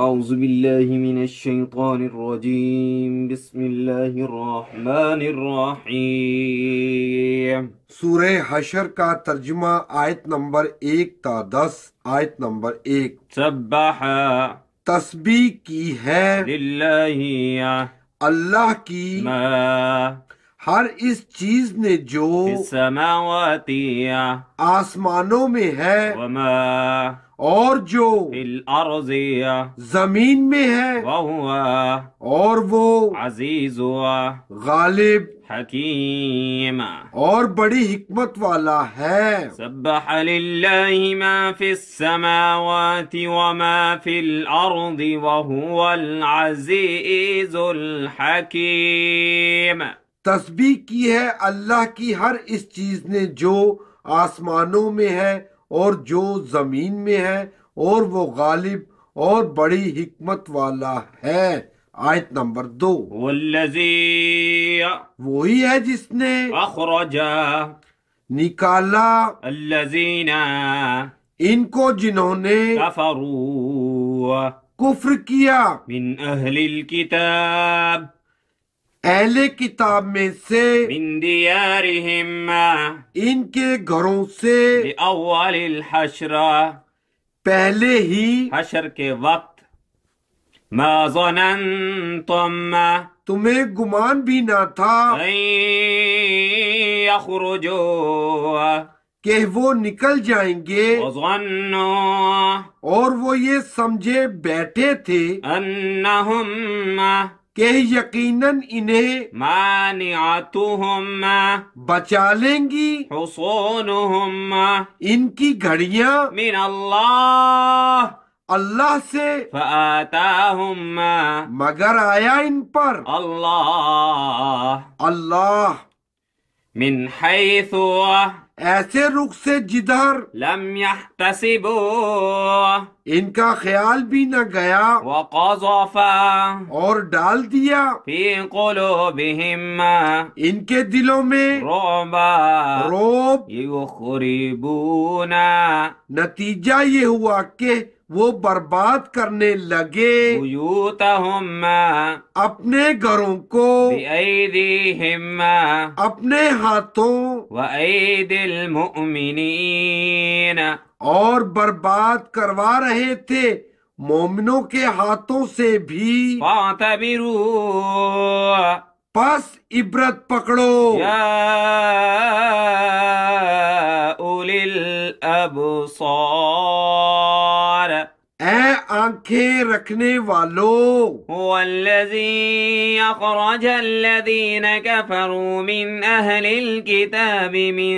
أعوذ بالله من الشيطان الرجيم بسم الرحمن سورہ حشر کا ترجمہ آیت نمبر ایک تا دس آیت نمبر ایک سبحا تسبیح کی ہے للہ اللہ کی ما ہر اس چیز نے جو سماوتیاں آسمانوں میں ہے وما اور جو الرز زمین میں ہے اور وہ عزیز ہوا غالب حکیم اور بڑی حکمت والا ہے سبح للہ ما فی فی السماوات وما الارض العزیز الحکیم تسبیح کی ہے اللہ کی ہر اس چیز نے جو آسمانوں میں ہے اور جو زمین میں ہے اور وہ غالب اور بڑی حکمت والا ہے آیت نمبر دو وہی ہے جس نے اخروجہ نکالا اللہ ان کو جنہوں نے کفر کیا من اہل الکتاب اہل کتاب میں سے من دیارہم ان کے گھروں سے الحشر پہلے ہی حشر کے وقت ما ظننتم تمہیں گمان بھی نہ تھا کہ وہ نکل جائیں گے اور وہ یہ سمجھے بیٹھے تھے انہم کہ یقیناً انہیں مان بچا لیں گی حصونہم ان کی گھڑیاں من اللہ اللہ سے فآتاہم مگر آیا ان پر اللہ اللہ من حیث ایسے رخ سے جدھر لم یحتسبو ان کا خیال بھی نہ گیا واقع اور ڈال دیا فی قلوبہم ان کے دلوں میں روبا روب قریب نتیجہ یہ ہوا کہ وہ برباد کرنے لگے اپنے گھروں کو اپنے ہاتھوں المؤمنین اور برباد کروا رہے تھے مومنوں کے ہاتھوں سے بھی فاتبرو پس عبرت پکڑو یا اولی الابصار आंखें रखने هو الذي أخرج الذين كفروا من أهل الكتاب من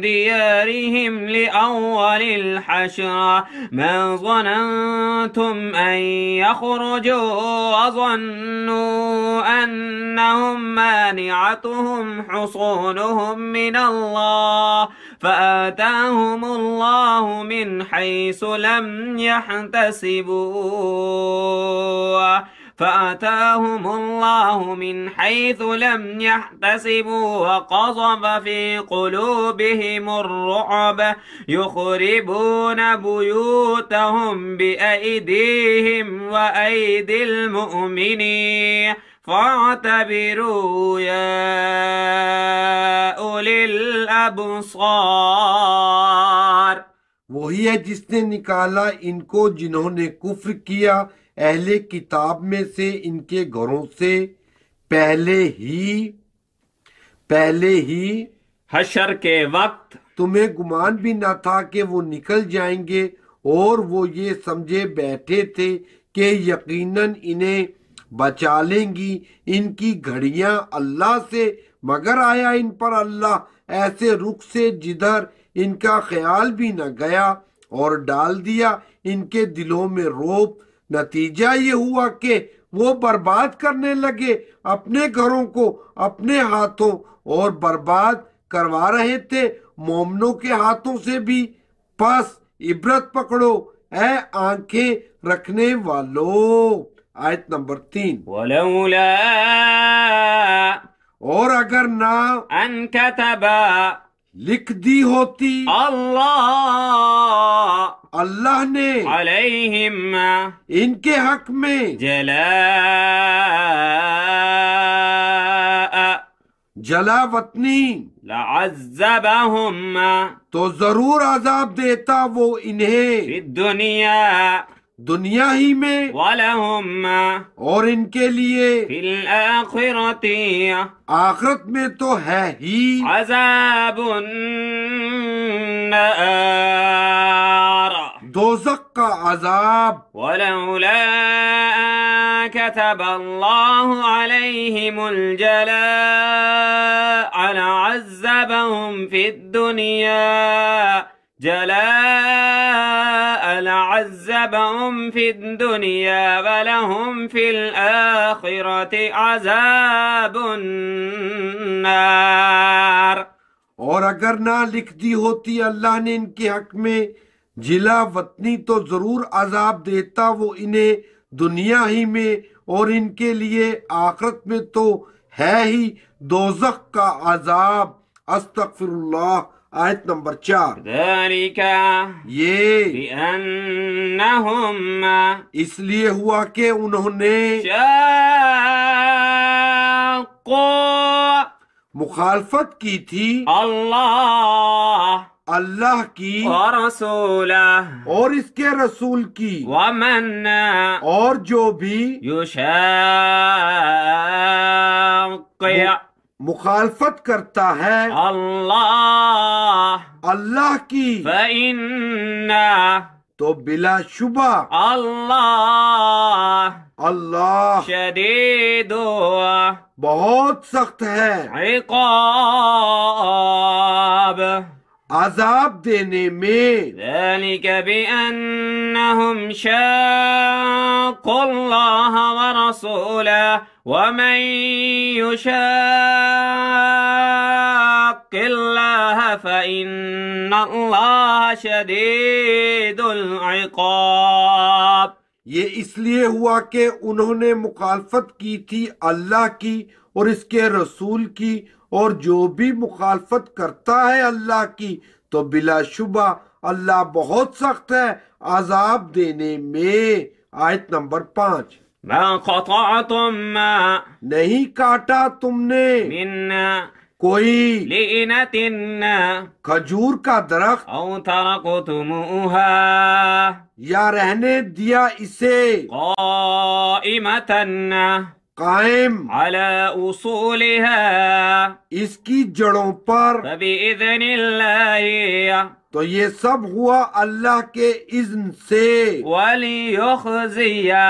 ديارهم لأول الحشرة ما ظننتم أن يخرجوا وظنوا أنهم مانعتهم حصونهم من الله فآتاهم الله من حيث لم يحتسبوا فأتاهم الله من حيث لم يحتسبوا وقذف في قلوبهم الرعب يخربون بيوتهم بأيديهم وأيدي المؤمنين فاعتبروا یا نکالا ان کو جنہوں نے کفر کیا اہل کتاب میں سے ان کے گھروں سے پہلے ہی پہلے ہی حشر کے وقت تمہیں گمان بھی نہ تھا کہ وہ نکل جائیں گے اور وہ یہ سمجھے بیٹھے تھے کہ یقیناً انہیں بچا لیں گی ان کی گھڑیاں اللہ سے مگر آیا ان پر اللہ ایسے رخ سے جدھر ان کا خیال بھی نہ گیا اور ڈال دیا ان کے دلوں میں روپ نتیجہ یہ ہوا کہ وہ برباد کرنے لگے اپنے گھروں کو اپنے ہاتھوں اور برباد کروا رہے تھے مومنوں کے ہاتھوں سے بھی پس عبرت پکڑو اے آنکھیں رکھنے والوں آیت نمبر تین ولولا اور اگر نہ ان کتبا لکھ دی ہوتی اللہ اللہ نے علیہم ان کے حق میں جلا جلا وطنی لعذبہم تو ضرور عذاب دیتا وہ انہیں دنیا دنیا ہی میں ولہم اور ان کے لیے فی الاخرت آخرت میں تو ہے ہی عذاب النار دوزق کا عذاب ولولا كتب الله عليهم الجلاء لعذبهم في الدنيا جلاء عذاب النار اور اگر نہ لکھ دی ہوتی اللہ نے ان کے حق میں جلا وطنی تو ضرور عذاب دیتا وہ انہیں دنیا ہی میں اور ان کے لیے آخرت میں تو ہے ہی دوزخ کا عذاب استغفر اللہ آیت نمبر چار ذالکا یہ ہوا کہ انہوں نے کو مخالفت کی تھی اللہ اللہ کی رسول اور اس کے رسول کی ومن اور جو بھی یشاق مخالفت کرتا ہے اللہ اللہ کی بہین تو بلا شبہ اللہ اللہ شدید بہت سخت ہے عقاب عذاب देने में ذلك بأنهم شاقوا الله ورسوله ومن يشاق الله فإن الله شديد العقاب یہ اس لیے ہوا کہ انہوں نے مخالفت کی تھی اللہ کی اور اس کے رسول کی اور جو بھی مخالفت کرتا ہے اللہ کی تو بلا شبہ اللہ بہت سخت ہے عذاب دینے میں آیت نمبر پانچ ما نہیں کاٹا تم نے کوئی ن کھجور کا درخت او تمہار یا رہنے دیا اسے متنا اصولها اس کی جڑوں پر ابھی اللہ تو یہ سب ہوا اللہ کے اذن وَلِيُخْزِيَا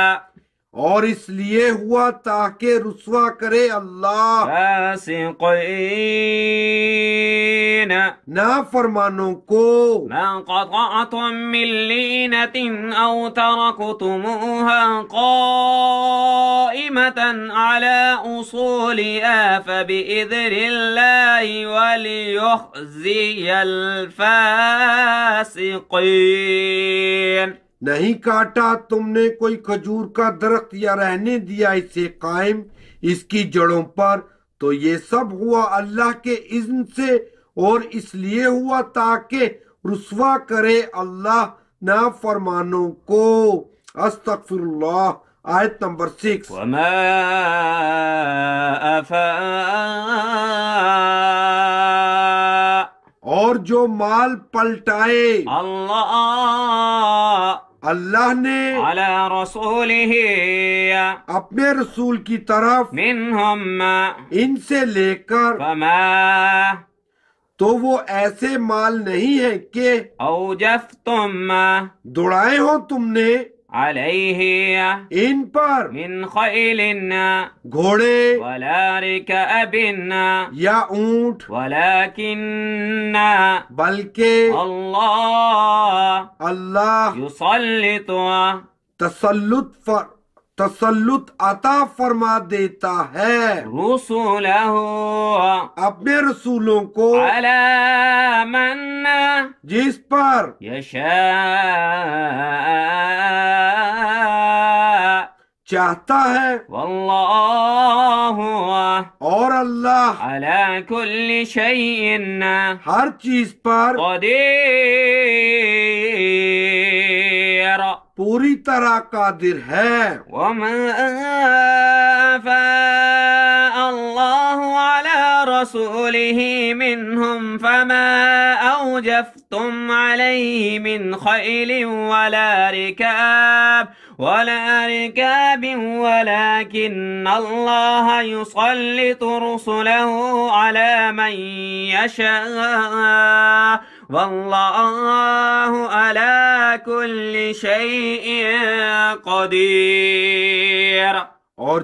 اور اس لیے ہوا تاکہ رسوا کرے اللہ فاسقین نا فرمانوں کو من قطعتم من لینت او ترکتموها قائمة على اصول آف بئذر اللہ وليخزی الفاسقین نہیں کاٹا تم نے کوئی کھجور کا درخت یا رہنے دیا اسے قائم اس کی جڑوں پر تو یہ سب ہوا اللہ کے اذن سے اور اس لیے ہوا تاکہ رسوا کرے اللہ فرمانوں کو استغفر اللہ آیت نمبر سکس وما اور جو مال پلٹائے اللہ اللہ نے اپنے رسول کی طرف ان سے لے کر تو وہ ایسے مال نہیں ہے کہ دڑائے ہو تم نے عليه إن پر من خيلنا غوري ولا ركابنا يا اونٹ ولكننا بلکہ الله الله يسلط تسلط فر تسلط عطا فرما دیتا ہے اپنے رسولوں کو من جس پر یشاء چاہتا ہے واللہ اور اللہ کل شئینا ہر چیز پر قدیر قادر ہے وما آفا الله على رسوله منهم فما أوجفتم عليه من خيل ولا ركاب ولا ركاب ولكن الله يسلط رسله على من يشاء اور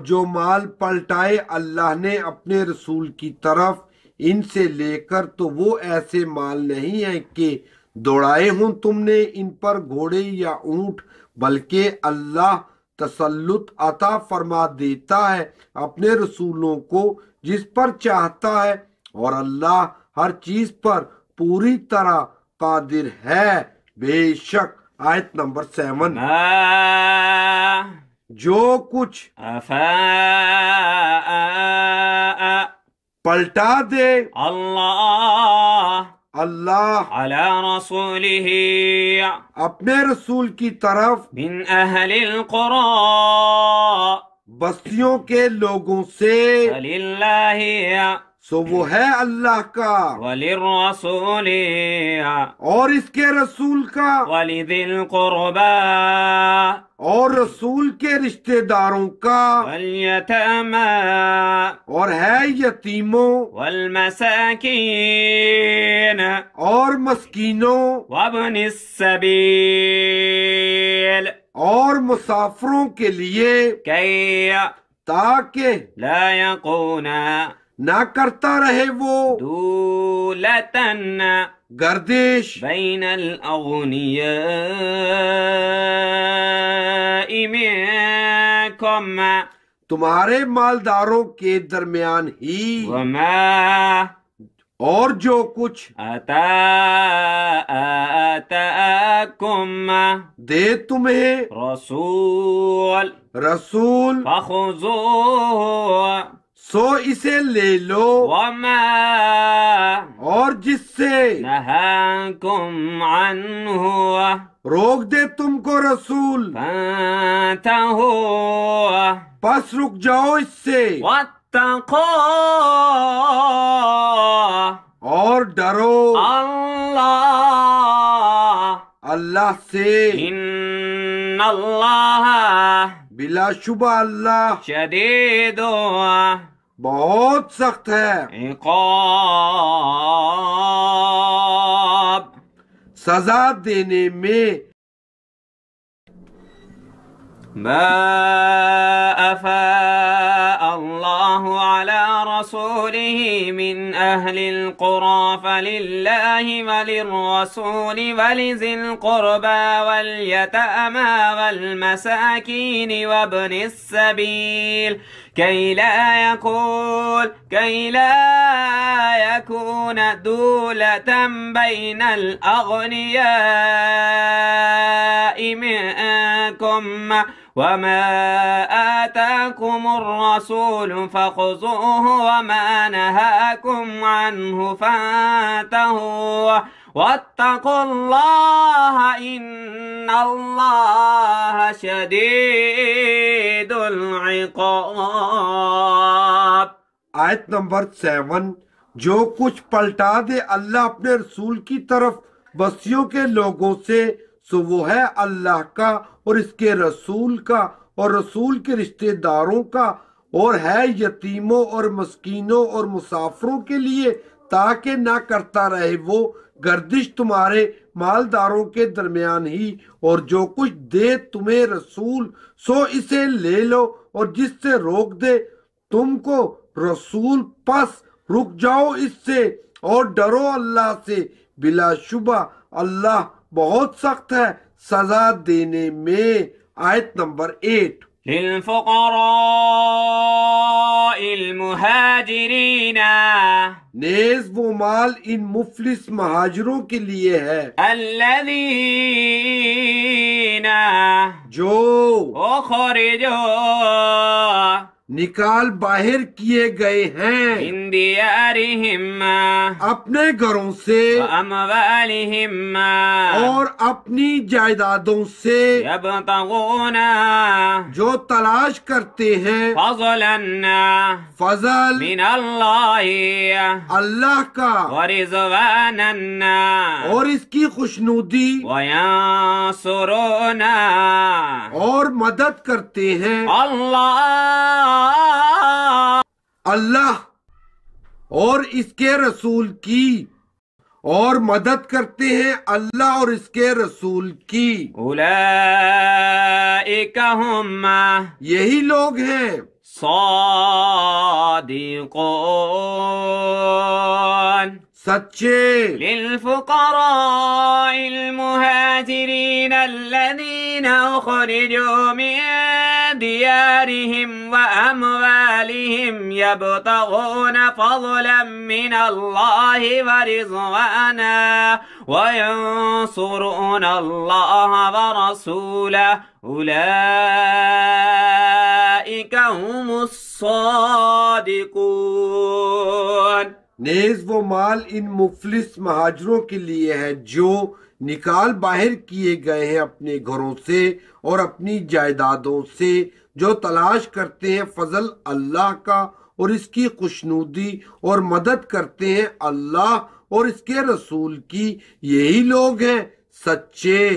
جو مال پلٹائے اللہ نے اپنے رسول کی طرف ان سے لے کر تو وہ ایسے مال نہیں ہیں کہ دوڑائے ہوں تم نے ان پر گھوڑے یا اونٹ بلکہ اللہ تسلط عطا فرما دیتا ہے اپنے رسولوں کو جس پر چاہتا ہے اور اللہ ہر چیز پر پوری طرح قادر ہے بے شک آیت نمبر سیون جو کچھ پلٹا دے اللہ اللہ علی رسوله اپنے رسول کی طرف من اہل القرآن بستیوں کے لوگوں سے سو وہ ہے اللہ کا وَلِلْرَسُولِ اور اس کے رسول کا وَلِذِ الْقُرْبَى اور رسول کے رشتہ داروں کا وَالْيَتَامَى اور ہے يتیموں وَالْمَسَاكِينَ اور مسکینوں وَابْنِ السَّبِيلِ اور مسافروں کے لیے كَيَّ تاکہ لَا يَقُونَ نہ کرتا رہے وہ دولتن گردش بین الاغنیاء منکم تمہارے مالداروں کے درمیان ہی وما اور جو کچھ آتا کم دے تمہیں رسول رسول فخذوہ سو اسے لے لو وما اور جس سے نہاکم روک دے تم کو رسول پس رک جاؤ اس سے واتقو اور ڈرو اللہ اللہ سے ان اللہ बिला शुभ अल्लाह शदीद बहुत सख्त है इकाब सजा देने में ما أفاق ورسوله من أهل القرى فلله وللرسول ولذي القربى واليتأمى والمساكين وابن السبيل كي لا يكون كي لا يكون دولة بين الأغنياء منكم وما آتاكم الرسول فخذوه وما نهاكم عنه فانتهوا واتقوا الله إن الله شديد العقاب آیت نمبر سیون جو کچھ پلٹا دے اللہ اپنے رسول کی طرف بسیوں کے لوگوں سے سو وہ ہے اللہ کا اور اس کے رسول کا اور رسول کے رشتہ داروں کا اور ہے یتیموں اور مسکینوں اور مسافروں کے لیے تاکہ نہ کرتا رہے وہ گردش تمہارے مالداروں کے درمیان ہی اور جو کچھ دے تمہیں رسول سو اسے لے لو اور جس سے روک دے تم کو رسول پس رک جاؤ اس سے اور ڈرو اللہ سے بلا شبہ اللہ بہت سخت ہے سزا دینے میں آیت نمبر ایٹ للفقراء المهاجرین نیز وہ مال ان مفلس مہاجروں کے لیے ہے الذین جو اخرجوا نکال باہر کیے گئے ہیں من دیارہم اپنے گھروں سے ہم اور اپنی جائیدادوں سے جو تلاش کرتے ہیں فضل من اللہ اللہ کا اور اور اس کی خوشنودی وینصرونا اور مدد کرتے ہیں اللہ اللہ اور اس کے رسول کی اور مدد کرتے ہیں اللہ اور اس کے رسول کی ہم یہی لوگ ہیں صادقون سچے للفقراء علم الذین اخرجوا من ديارهم وأموالهم يبتغون فضلا من الله ورضوانا وينصرون الله ورسوله أولئك هم الصادقون نیز وہ مال ان مفلس مہاجروں کے لیے ہے جو نکال باہر کیے گئے ہیں اپنے گھروں سے اور اپنی جائیدادوں سے جو تلاش کرتے ہیں فضل اللہ کا اور اس کی خوشنودی اور مدد کرتے ہیں اللہ اور اس کے رسول کی یہی لوگ ہیں سچے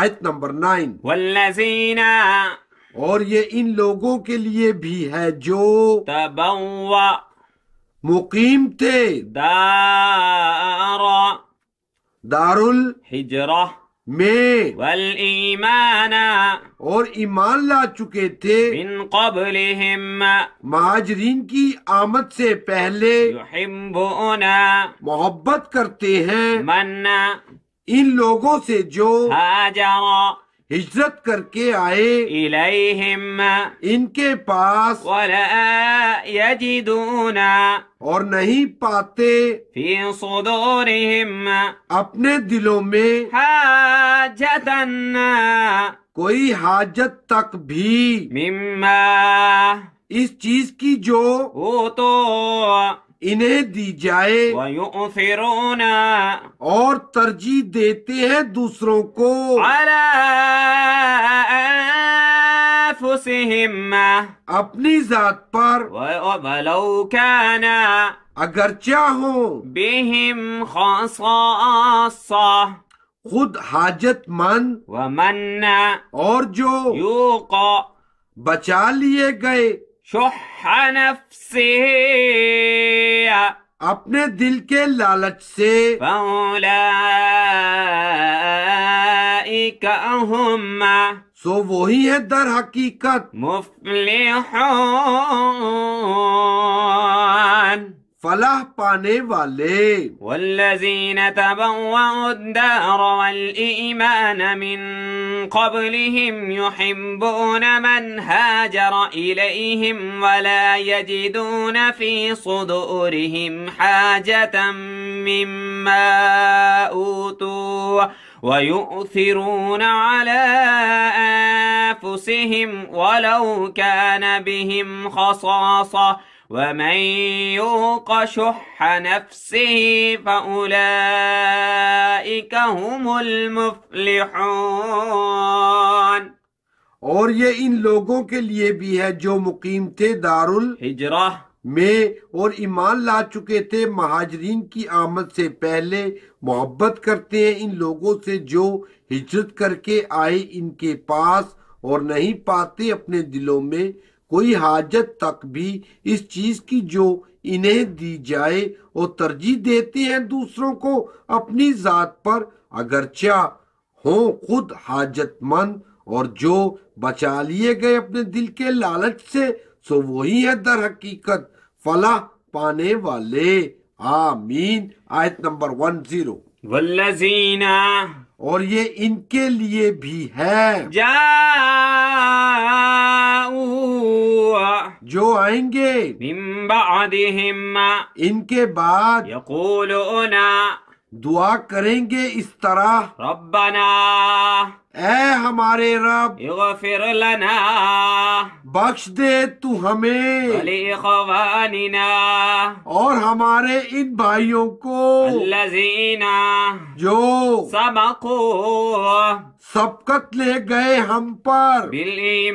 آیت نمبر نائن والذین اور یہ ان لوگوں کے لیے بھی ہے جو مقیم تھے دار الحجرہ میں والایمان اور ایمان لا چکے تھے من قبلہم مہاجرین کی آمد سے پہلے یحبونا محبت کرتے ہیں من ان لوگوں سے جو ہاجرہ ہجرت کر کے آئے الیہم ان کے پاس ولا یجدون اور نہیں پاتے فی صدورہم اپنے دلوں میں حاجتن کوئی حاجت تک بھی مما اس چیز کی جو ہو تو انہیں دی جائے رونا اور ترجیح دیتے ہیں دوسروں کو اپنی ذات پر اگر کیا ہو بے خاص خاصا خود حاجت مند ومن اور جو یوقا بچا لیے گئے شح نفسه اپنے دل کے لالچ سے سو وہی ہے در حقیقت مفلحون فلاح پانے والے والذین تبوعوا الدار والإيمان من قبلهم يحبون من هاجر إليهم ولا يجدون في صدورهم حاجة مما أوتوا ويؤثرون على أنفسهم ولو كان بهم خصاصة اور یہ ان لوگوں کے لیے بھی ہے جو مقیم تھے دار الحجرہ میں اور ایمان لا چکے تھے مہاجرین کی آمد سے پہلے محبت کرتے ہیں ان لوگوں سے جو ہجرت کر کے آئے ان کے پاس اور نہیں پاتے اپنے دلوں میں کوئی حاجت تک بھی اس چیز کی جو انہیں دی جائے اور ترجیح دیتے ہیں دوسروں کو اپنی ذات پر اگرچہ ہوں خود حاجت مند اور جو بچا لیے گئے اپنے دل کے لالچ سے سو وہی ہے در حقیقت فلاح پانے والے آمین آیت نمبر ون والذین اور یہ ان کے لیے بھی ہے جو آئیں گے ان کے بعد دعا کریں گے اس طرح ربنا اے ہمارے رب اغفر لنا بخش دے تو ہمیں خوانینا اور ہمارے ان بھائیوں کو الذین جو سبقو سب لے گئے ہم پر بلی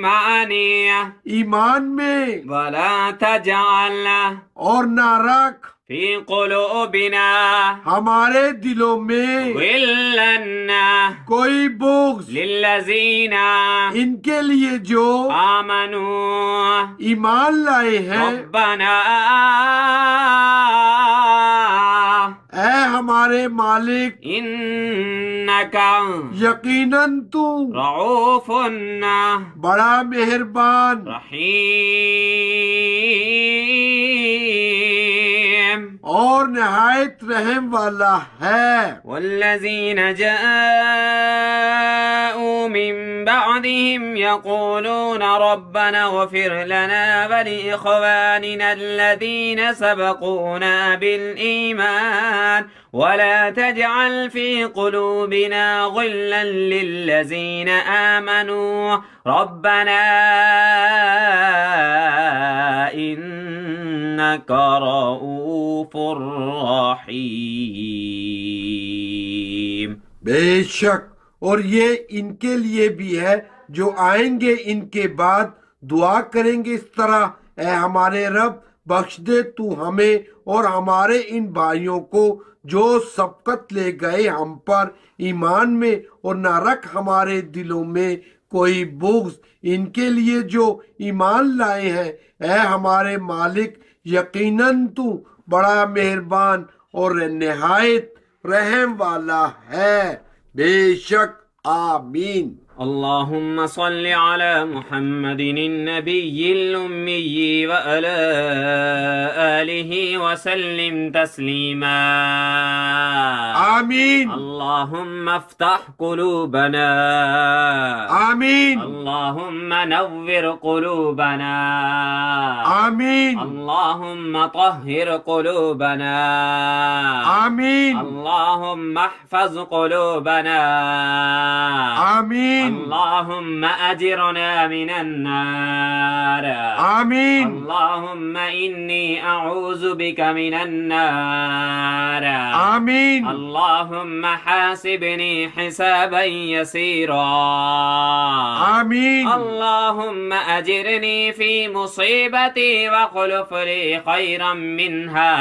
ایمان میں ولا تجعل اور نہ رکھ فی قلوبنا ہمارے دلوں میں غلنا کوئی بغض للذین ان کے لیے جو آمنو ایمان لائے ہیں ربنا اے ہمارے مالک انکا یقیناً تو رعوف بڑا مہربان رحیم رحم اور नहायत رحم والا ہے والذين جاءوا من بعدهم يقولون ربنا اغفر لنا ولإخواننا الذين سبقونا بالإيمان ولا تجعل في قلوبنا غلا للذين آمنوا ربنا بے شک اور یہ ان کے لیے بھی ہے جو آئیں گے ان کے بعد دعا کریں گے اس طرح اے ہمارے رب بخش دے تو ہمیں اور ہمارے ان بھائیوں کو جو سبقت لے گئے ہم پر ایمان میں اور نہ رکھ ہمارے دلوں میں کوئی بغض ان کے لیے جو ایمان لائے ہیں اے ہمارے مالک یقیناً تو بڑا مہربان اور نہایت رحم والا ہے بے شک آمین اللهم صل على محمد النبي الأمي وعلى آله وسلم تسليما آمين اللهم افتح قلوبنا آمين اللهم نور قلوبنا آمين اللهم طهر قلوبنا آمين اللهم احفظ قلوبنا آمين اللهم أجرنا من النار آمين اللهم إني أعوذ بك من النار آمين اللهم حاسبني حسابا يسيرا آمين اللهم أجرني في مصيبتي واخلف لي خيرا منها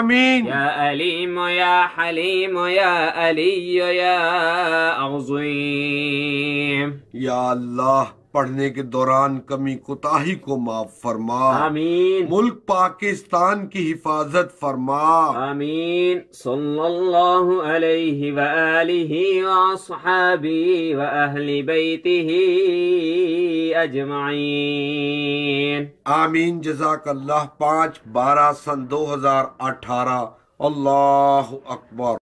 آمين يا أليم يا حليم يا ألي يا أعوذ یا اللہ پڑھنے کے دوران کمی کو معاف فرما آمین ملک پاکستان کی حفاظت فرما آمین صلی اللہ علیہ وآلہ وآصحابی وآہل بیتہ اجمعین آمین جزاک اللہ پانچ بارہ سن دو ہزار اٹھارہ اللہ اکبر